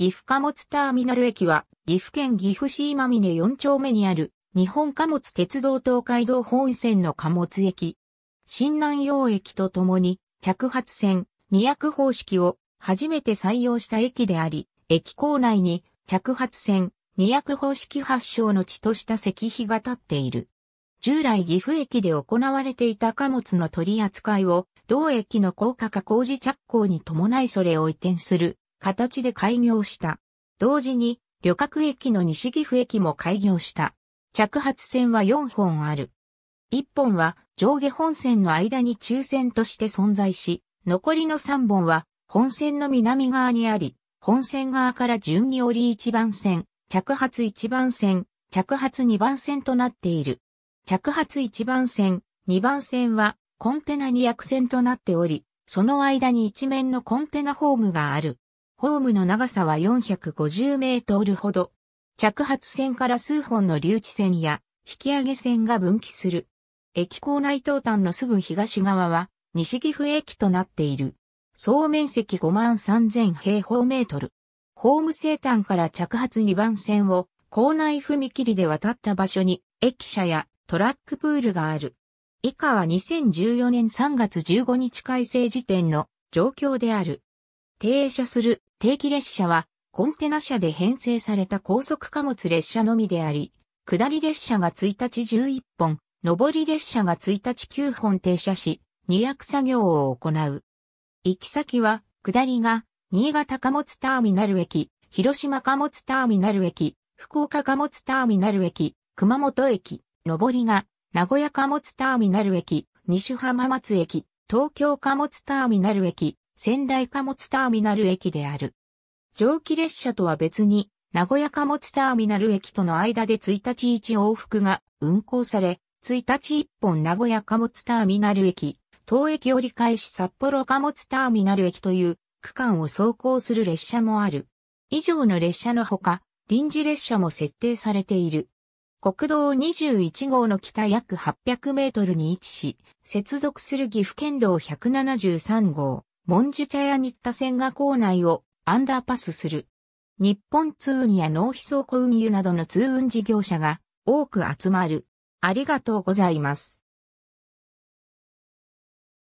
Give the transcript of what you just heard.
岐阜貨物ターミナル駅は、岐阜県岐阜市今峰4丁目にある、日本貨物鉄道東海道本線の貨物駅。新南洋駅とともに、着発線、二役方式を初めて採用した駅であり、駅構内に着発線、二役方式発祥の地とした石碑が立っている。従来岐阜駅で行われていた貨物の取り扱いを、同駅の高架化工事着工に伴いそれを移転する形で開業した。同時に、旅客駅の西岐阜駅も開業した。着発線は4本ある。1本は上下本線の間に抽線として存在し、残りの3本は本線の南側にあり、本線側から順に折り1番線、着発1番線、着発2番線となっている。着発1番線、2番線はコンテナ2役線となっており、その間に一面のコンテナホームがある。ホームの長さは450メートルほど。着発線から数本の留置線や引き上げ線が分岐する。駅構内東端のすぐ東側は西岐阜駅となっている。総面積5万3000平方メートル。ホーム西端から着発2番線を構内踏切で渡った場所に駅舎やトラックプールがある。以下は2014年3月15日改正時点の状況である。停車する定期列車はコンテナ車で編成された高速貨物列車のみであり、下り列車が1日11本、上り列車が1日9本停車し、二役作業を行う。行き先は、下りが、新潟貨物ターミナル駅、広島貨物ターミナル駅、福岡貨物ターミナル駅、熊本駅、上りが、名古屋貨物ターミナル駅、西浜松駅、東京貨物ターミナル駅、仙台貨物ターミナル駅である。蒸気列車とは別に、名古屋貨物ターミナル駅との間で1日1往復が運行され、1日1本名古屋貨物ターミナル駅、当駅折り返し札幌貨物ターミナル駅という区間を走行する列車もある。以上の列車のほか、臨時列車も設定されている。国道21号の北約800メートルに位置し、接続する岐阜県道173号、モンジュチャヤニッタ線が構内をアンダーパスする。日本通運や納費倉庫運輸などの通運事業者が多く集まる。ありがとうございます。